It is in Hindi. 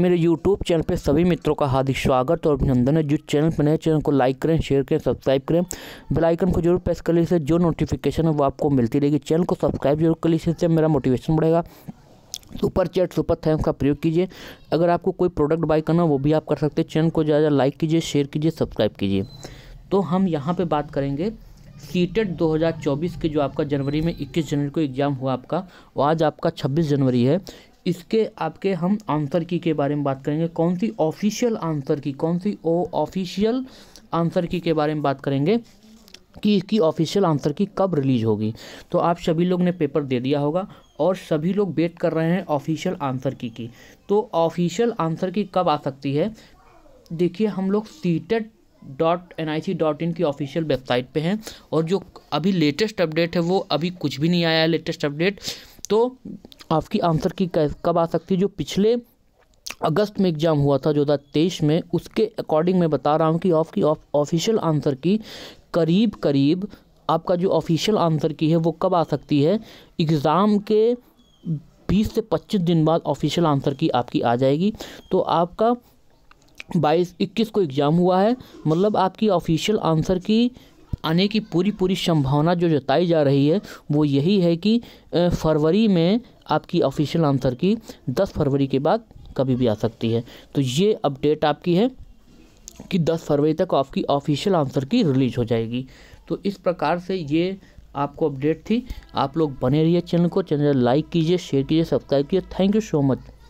मेरे यूट्यूब चैनल पे सभी मित्रों का हार्दिक स्वागत और अभिनंदन है जो चैनल पर नए चैनल को लाइक करें शेयर करें सब्सक्राइब करें बेल आइकन को जरूर प्रेस कर लीजिए जो नोटिफिकेशन है वो आपको मिलती रहेगी चैनल को सब्सक्राइब जरूर कर लीजिए इससे मेरा मोटिवेशन बढ़ेगा सुपर चैट सुपर थैंक्स का प्रयोग कीजिए अगर आपको कोई प्रोडक्ट बाई करना वो भी आप कर सकते हैं चैनल को ज़्यादा लाइक कीजिए शेयर कीजिए सब्सक्राइब कीजिए तो हम यहाँ पर बात करेंगे सीटेट 2024 के जो आपका जनवरी में 21 जनवरी को एग्ज़ाम हुआ आपका और आज आपका 26 जनवरी है इसके आपके हम आंसर की के बारे में बात करेंगे कौन सी ऑफिशियल आंसर की कौन सी ओ ऑफिशियल आंसर की के बारे में बात करेंगे कि इसकी ऑफिशियल आंसर की कब रिलीज होगी तो आप सभी लोग ने पेपर दे दिया होगा और सभी लोग वेट कर रहे हैं ऑफिशियल आंसर की की तो ऑफिशियल आंसर की कब आ सकती है देखिए हम लोग CTET dot N I C dot in की ऑफिशियल वेबसाइट पे हैं और जो अभी लेटेस्ट अपडेट है वो अभी कुछ भी नहीं आया है लेटेस्ट अपडेट तो आपकी आंसर की कब आ सकती है जो पिछले अगस्त में एग्ज़ाम हुआ था दो हज़ार तेईस में उसके अकॉर्डिंग मैं बता रहा हूँ कि आपकी ऑफिशियल आंसर की करीब करीब आपका जो ऑफिशियल आंसर की है वो कब आ सकती है एग्ज़ाम के बीस से पच्चीस दिन बाद ऑफिशियल आंसर की आपकी आ जाएगी तो आपका बाईस इक्कीस को एग्ज़ाम हुआ है मतलब आपकी ऑफिशियल आंसर की आने की पूरी पूरी संभावना जो जताई जा रही है वो यही है कि फरवरी में आपकी ऑफिशियल आंसर की दस फरवरी के बाद कभी भी आ सकती है तो ये अपडेट आपकी है कि दस फरवरी तक आपकी ऑफिशियल आंसर की रिलीज हो जाएगी तो इस प्रकार से ये आपको अपडेट थी आप लोग बने रहिए चैनल को चैनल लाइक कीजिए शेयर कीजिए सब्सक्राइब कीजिए थैंक यू सो मच